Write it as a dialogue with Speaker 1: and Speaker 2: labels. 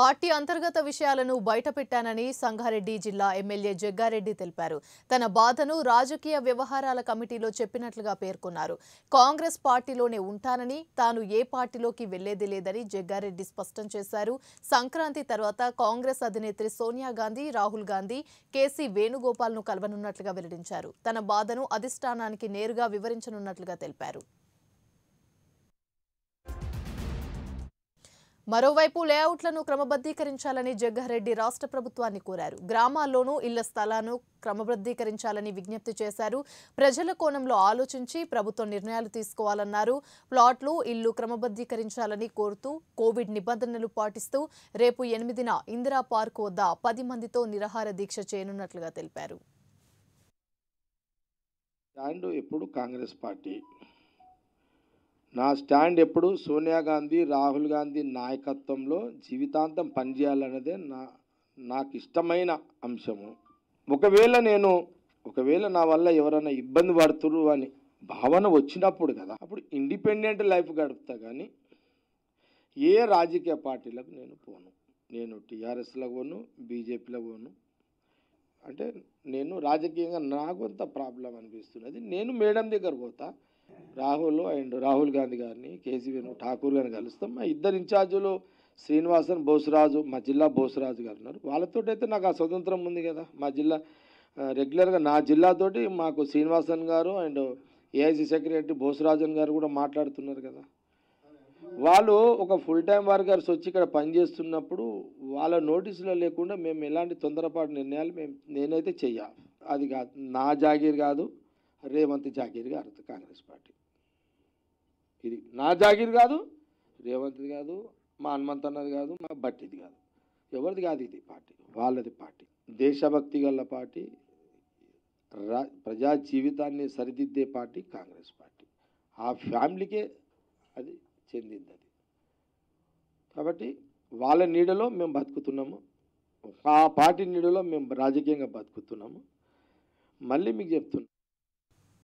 Speaker 1: party అంతర్గత విషయాలను బయటపెట్టానని సంగారెడ్డి జిల్లా ఎమ్మెల్యే జగ్గారెడ్డి తెలిపారు తన బాధను రాజకీయ వ్యవహారాల కమిటీలో చెప్పినట్లుగా పేర్కొన్నారు కాంగ్రెస్ పార్టీలోనే ఉంటానని తాను ఏ పార్టీలోకి వెళ్లేది లేదని జగ్గారెడ్డి స్పష్టం చేశారు సంక్రాంతి తర్వాత కాంగ్రెస్ అధినేత్రి సోనియా గాంధీ రాహుల్ గాంధీ కేసీ వేణుగోపాల్ను కలవనున్నట్లుగా వెల్లడించారు తన బాధను అధిష్టానానికి నేరుగా వివరించనున్నట్లుగా తెలిపారు మరోవైపు లేఅవుట్లను క్రమబద్ధీకరించాలని జగ్గారెడ్డి రాష్ట్ర ప్రభుత్వాన్ని కోరారు గ్రామాల్లోనూ ఇళ్ల స్థలాలను క్రమబద్ధీకరించాలని విజ్ఞప్తి చేశారు ప్రజల కోణంలో ఆలోచించి ప్రభుత్వం నిర్ణయాలు తీసుకోవాలన్నారు ప్లాట్లు ఇల్లు క్రమబద్ధీకరించాలని కోరుతూ కోవిడ్ నిబంధనలు పాటిస్తూ రేపు ఎనిమిదిన ఇందిరా పార్క్ వద్ద పది మందితో నిరాహార దీక్ష చేయనున్నట్లుగా తెలిపారు
Speaker 2: కాంగ్రెస్ పార్టీ నా స్టాండ్ ఎప్పుడు సోనియా గాంధీ రాహుల్ గాంధీ నాయకత్వంలో జీవితాంతం పనిచేయాలన్నదే నా నాకు ఇష్టమైన అంశము ఒకవేళ నేను ఒకవేళ నా వల్ల ఎవరైనా ఇబ్బంది పడుతురు అని భావన వచ్చినప్పుడు కదా అప్పుడు ఇండిపెండెంట్ లైఫ్ గడుపుతా కానీ ఏ రాజకీయ పార్టీలకు నేను పోను నేను టీఆర్ఎస్లో పోను బీజేపీలో పోను అంటే నేను రాజకీయంగా నాకు అంత ప్రాబ్లం అనిపిస్తున్నది నేను మేడం దగ్గర పోతా రాహుల్ అండ్ రాహుల్ గాంధీ గారిని కేసీ ఠాకూర్ గారిని కలుస్తాం మా ఇద్దరు ఇన్ఛార్జీలు శ్రీనివాసన్ బోసరాజు మా జిల్లా బోసరాజు గారు ఉన్నారు వాళ్ళతో అయితే నాకు ఆ స్వతంత్రం ఉంది కదా మా జిల్లా రెగ్యులర్గా నా జిల్లాతోటి మాకు శ్రీనివాసన్ గారు అండ్ ఏఐసీ సెక్రటరీ బోసరాజన్ గారు కూడా మాట్లాడుతున్నారు కదా వాళ్ళు ఒక ఫుల్ టైం వర్కర్స్ వచ్చి ఇక్కడ పనిచేస్తున్నప్పుడు వాళ్ళ నోటీసులో లేకుండా మేము ఎలాంటి తొందరపాటు నిర్ణయాలు మేము నేనైతే చెయ్యాలి అది కాదు నా జాగీర్ కాదు రేవంత్ జాగీర్ గారు కాంగ్రెస్ పార్టీ ఇది నా జాగిరి కాదు రేవంత్ది కాదు మా అన్నది కాదు మా బట్టిది కాదు ఎవరిది కాదు ఇది పార్టీ వాళ్ళది పార్టీ దేశభక్తి గల పార్టీ రా ప్రజా జీవితాన్ని సరిదిద్దే పార్టీ కాంగ్రెస్ పార్టీ ఆ ఫ్యామిలీకే అది చెందింది అది కాబట్టి వాళ్ళ నీడలో మేము బతుకుతున్నాము ఆ పార్టీ నీడలో మేము రాజకీయంగా బతుకుతున్నాము మళ్ళీ మీకు చెప్తున్నాం